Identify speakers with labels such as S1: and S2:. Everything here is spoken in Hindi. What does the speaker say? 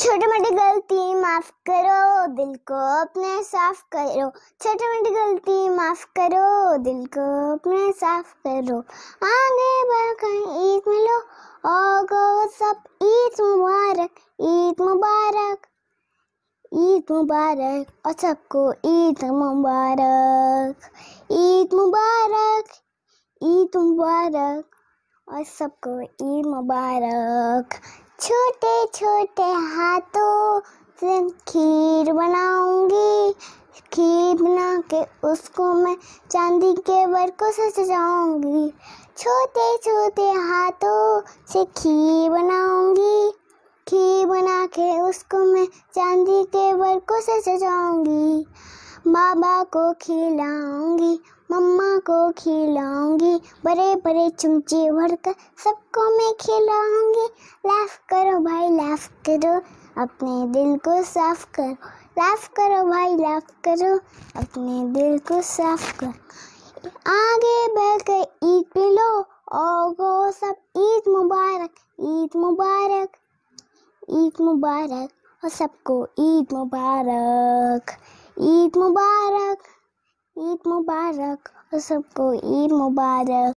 S1: छोटी मोटी गलती माफ करो दिल को अपने साफ करो छोटी मोटी गलती माफ करो दिल को अपने साफ करो आगे बढ़कर ईद मिलो और गो सब ईद मुबारक ईद मुबारक ईद मुबारक और सबको ईद मुबारक ईद मुबारक ईद मुबारक और सबको ईद मुबारक छोटे छोटे हाथों से खीर बनाऊंगी खीर बना के उसको मैं चांदी के बरकों से सजाऊंगी छोटे छोटे हाथों से खीर बनाऊंगी खीर बना के उसको मैं चांदी के बरकों से सजाऊंगी बाबा को खिलाऊंगी मम्मा को खिलाऊंगी बड़े बड़े चमचे भरकर सबको मैं खिलाऊंगी लाफ करो भाई लाफ करो अपने दिल को साफ करो लाफ करो भाई लाफ करो अपने दिल को साफ करो आगे बढ़ कर ईद मिलो लो ओगो सब ईद मुबारक ईद मुबारक ईद मुबारक और सबको ईद मुबारक ईद मुबारक ईद मुबारक और सबको ईद मुबारक